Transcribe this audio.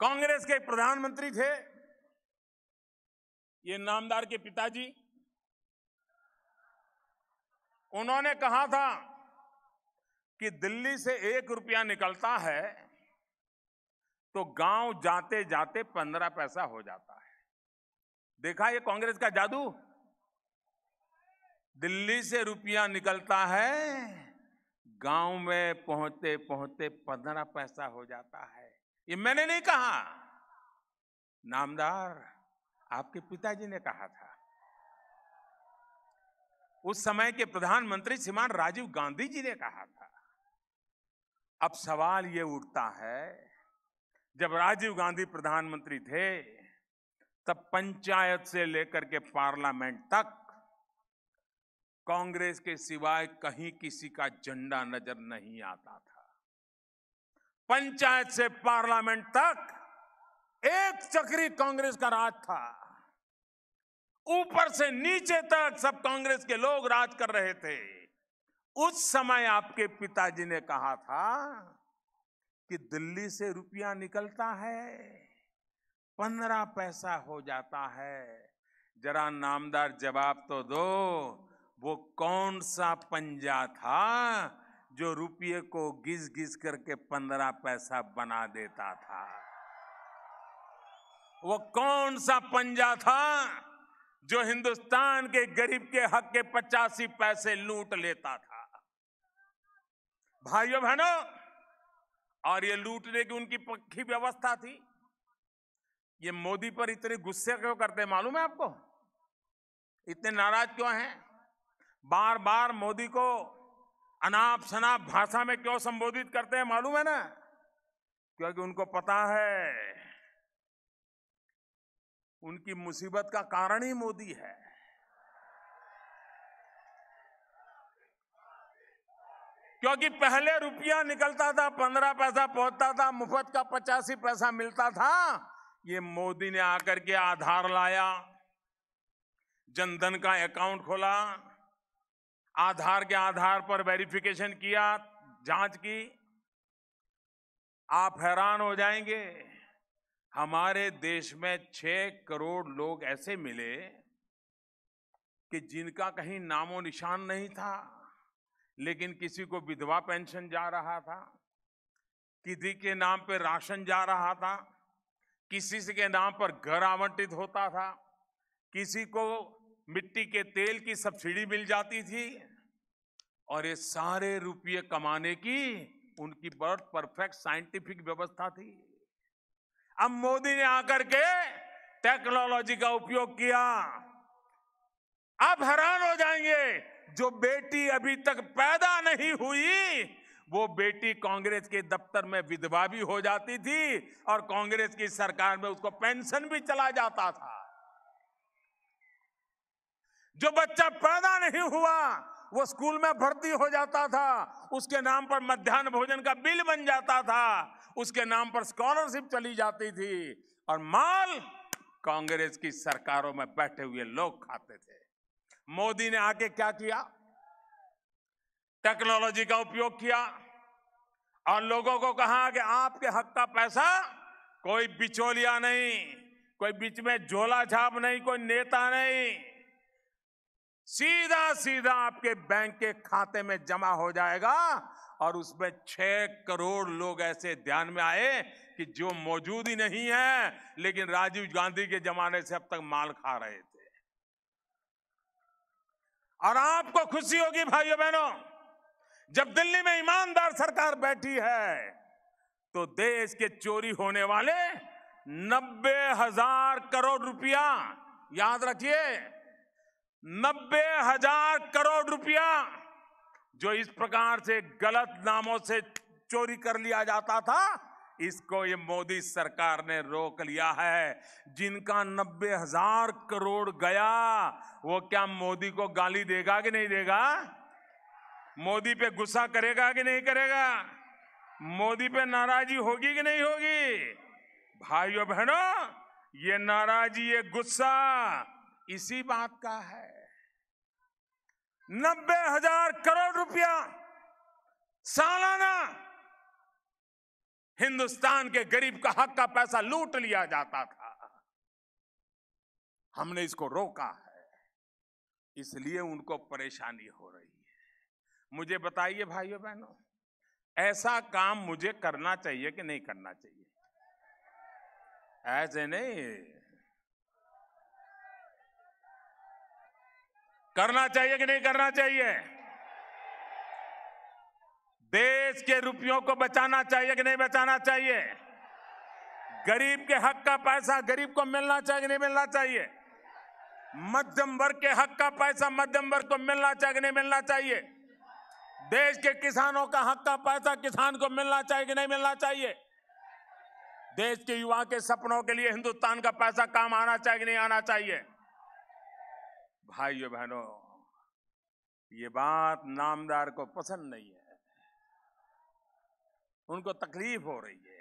कांग्रेस के प्रधानमंत्री थे ये नामदार के पिताजी उन्होंने कहा था कि दिल्ली से एक रुपया निकलता है तो गांव जाते जाते पंद्रह पैसा हो जाता है देखा ये कांग्रेस का जादू दिल्ली से रुपया निकलता है गांव में पहुंचते पहुंचते पंद्रह पैसा हो जाता है ये मैंने नहीं कहा नामदार आपके पिताजी ने कहा था उस समय के प्रधानमंत्री श्रीमान राजीव गांधी जी ने कहा था अब सवाल ये उठता है जब राजीव गांधी प्रधानमंत्री थे तब पंचायत से लेकर के पार्लियामेंट तक कांग्रेस के सिवाय कहीं किसी का झंडा नजर नहीं आता था पंचायत से पार्लियामेंट तक एक चक्री कांग्रेस का राज था ऊपर से नीचे तक सब कांग्रेस के लोग राज कर रहे थे उस समय आपके पिताजी ने कहा था कि दिल्ली से रुपया निकलता है पंद्रह पैसा हो जाता है जरा नामदार जवाब तो दो वो कौन सा पंजा था जो रुपये को घिस घिस करके पंद्रह पैसा बना देता था वो कौन सा पंजा था जो हिंदुस्तान के गरीब के हक के पचासी पैसे लूट लेता था भाइयों बहनों और ये लूटने की उनकी पक्की व्यवस्था थी ये मोदी पर इतने गुस्से क्यों करते हैं मालूम है आपको इतने नाराज क्यों हैं बार बार मोदी को अनाप शनाप भाषा में क्यों संबोधित करते हैं मालूम है ना क्योंकि उनको पता है उनकी मुसीबत का कारण ही मोदी है क्योंकि पहले रुपया निकलता था पंद्रह पैसा पहुंचता था मुफ्त का पचासी पैसा मिलता था ये मोदी ने आकर के आधार लाया जनधन का अकाउंट खोला आधार के आधार पर वेरिफिकेशन किया जांच की आप हैरान हो जाएंगे हमारे देश में छह करोड़ लोग ऐसे मिले कि जिनका कहीं नामो निशान नहीं था लेकिन किसी को विधवा पेंशन जा रहा था किसी के नाम पर राशन जा रहा था किसी के नाम पर घर आवंटित होता था किसी को मिट्टी के तेल की सब्सिडी मिल जाती थी और ये सारे रुपये कमाने की उनकी बहुत परफेक्ट साइंटिफिक व्यवस्था थी अब मोदी ने आकर के टेक्नोलॉजी का उपयोग किया आप हैरान हो जाएंगे जो बेटी अभी तक पैदा नहीं हुई वो बेटी कांग्रेस के दफ्तर में विधवा भी हो जाती थी और कांग्रेस की सरकार में उसको पेंशन भी चला जाता था जो बच्चा पैदा नहीं हुआ वो स्कूल में भर्ती हो जाता था उसके नाम पर मध्यान्ह भोजन का बिल बन जाता था उसके नाम पर स्कॉलरशिप चली जाती थी और माल कांग्रेस की सरकारों में बैठे हुए लोग खाते थे मोदी ने आके क्या किया टेक्नोलॉजी का उपयोग किया और लोगों को कहा कि आपके हक का पैसा कोई बिचौलिया नहीं कोई बीच में झोला छाप नहीं कोई नेता नहीं सीधा सीधा आपके बैंक के खाते में जमा हो जाएगा और उसमें छह करोड़ लोग ऐसे ध्यान में आए कि जो मौजूद ही नहीं है लेकिन राजीव गांधी के जमाने से अब तक माल खा रहे थे और आपको खुशी होगी भाइयों बहनों जब दिल्ली में ईमानदार सरकार बैठी है तो देश के चोरी होने वाले नब्बे हजार करोड़ रुपया याद रखिए नब्बे हजार करोड़ रुपया जो इस प्रकार से गलत नामों से चोरी कर लिया जाता था इसको ये मोदी सरकार ने रोक लिया है जिनका नब्बे हजार करोड़ गया वो क्या मोदी को गाली देगा कि नहीं देगा मोदी पे गुस्सा करेगा कि नहीं करेगा मोदी पे नाराजी होगी कि नहीं होगी भाइयों बहनों ये नाराजी ये गुस्सा इसी बात का है नब्बे हजार करोड़ रुपया सालाना हिंदुस्तान के गरीब का हक का पैसा लूट लिया जाता था हमने इसको रोका है इसलिए उनको परेशानी हो रही है मुझे बताइए भाइयों बहनों ऐसा काम मुझे करना चाहिए कि नहीं करना चाहिए ऐसे नहीं करना चाहिए कि नहीं करना चाहिए देश के रुपयों को बचाना चाहिए कि नहीं बचाना चाहिए गरीब के हक का पैसा गरीब को मिलना चाहिए कि नहीं मिलना चाहिए मध्यम वर्ग के हक का पैसा मध्यम वर्ग को मिलना चाहिए कि नहीं मिलना चाहिए देश के किसानों का हक का पैसा किसान को मिलना चाहिए कि नहीं मिलना चाहिए देश के युवा के सपनों के लिए हिंदुस्तान का पैसा काम आना चाहिए कि नहीं आना चाहिए भाइयों बहनों ये बात नामदार को पसंद नहीं है उनको तकलीफ हो रही है